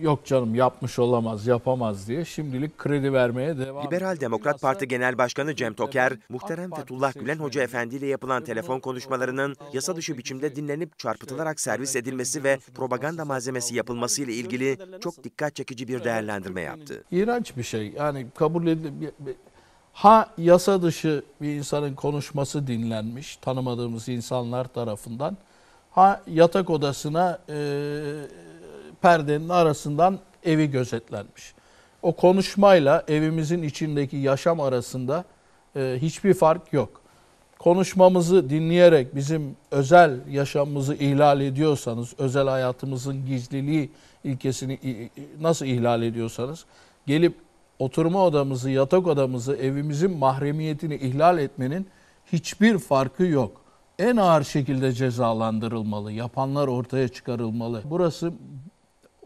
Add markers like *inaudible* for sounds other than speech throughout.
yok canım yapmış olamaz, yapamaz diye şimdilik kredi vermeye devam Liberal Demokrat Parti Genel Başkanı Cem Toker, muhterem Fethullah Gülen Hoca Efendi ile yapılan telefon konuşmalarının yasa dışı biçimde dinlenip çarpıtılarak servis edilmesi ve propaganda malzemesi yapılması ile ilgili çok dikkat çekici bir değerlendirme yaptı. İğrenç bir şey. Yani kabul edilip ha yasa dışı bir insanın konuşması dinlenmiş tanımadığımız insanlar tarafından ha yatak odasına eee perdenin arasından evi gözetlenmiş. O konuşmayla evimizin içindeki yaşam arasında e, hiçbir fark yok. Konuşmamızı dinleyerek bizim özel yaşamımızı ihlal ediyorsanız, özel hayatımızın gizliliği ilkesini nasıl ihlal ediyorsanız, gelip oturma odamızı, yatak odamızı, evimizin mahremiyetini ihlal etmenin hiçbir farkı yok. En ağır şekilde cezalandırılmalı, yapanlar ortaya çıkarılmalı. Burası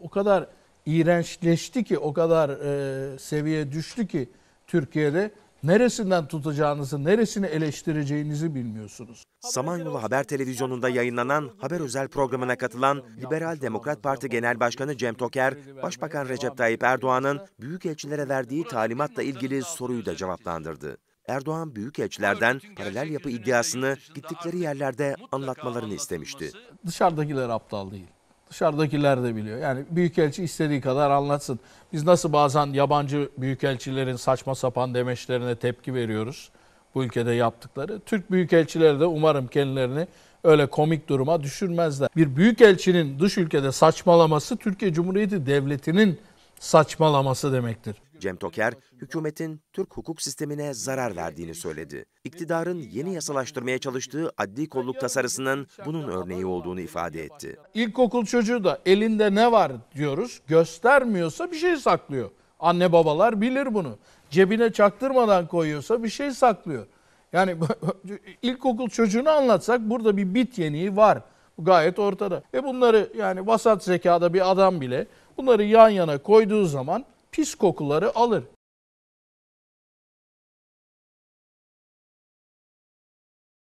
o kadar iğrençleşti ki, o kadar e, seviye düştü ki Türkiye'de neresinden tutacağınızı, neresini eleştireceğinizi bilmiyorsunuz. Samanyolu Haber Televizyonu'nda yayınlanan haber özel programına katılan Liberal Demokrat Parti Genel Başkanı Cem Toker, Başbakan Recep Tayyip Erdoğan'ın büyükelçilere verdiği talimatla ilgili soruyu da cevaplandırdı. Erdoğan büyükelçilerden paralel yapı iddiasını gittikleri yerlerde anlatmalarını istemişti. Dışarıdakiler aptal değil. Dışarıdakiler de biliyor. Yani büyükelçi istediği kadar anlatsın. Biz nasıl bazen yabancı büyükelçilerin saçma sapan demeçlerine tepki veriyoruz bu ülkede yaptıkları. Türk büyükelçileri de umarım kendilerini öyle komik duruma düşürmezler. Bir büyükelçinin dış ülkede saçmalaması Türkiye Cumhuriyeti Devleti'nin saçmalaması demektir. Cem Toker, hükümetin Türk hukuk sistemine zarar verdiğini söyledi. İktidarın yeni yasalaştırmaya çalıştığı adli kolluk tasarısının bunun örneği olduğunu ifade etti. İlkokul çocuğu da elinde ne var diyoruz, göstermiyorsa bir şey saklıyor. Anne babalar bilir bunu. Cebine çaktırmadan koyuyorsa bir şey saklıyor. Yani *laughs* ilkokul çocuğunu anlatsak burada bir bit yeniği var. Bu gayet ortada. Ve bunları yani vasat zekada bir adam bile bunları yan yana koyduğu zaman pis kokuları alır.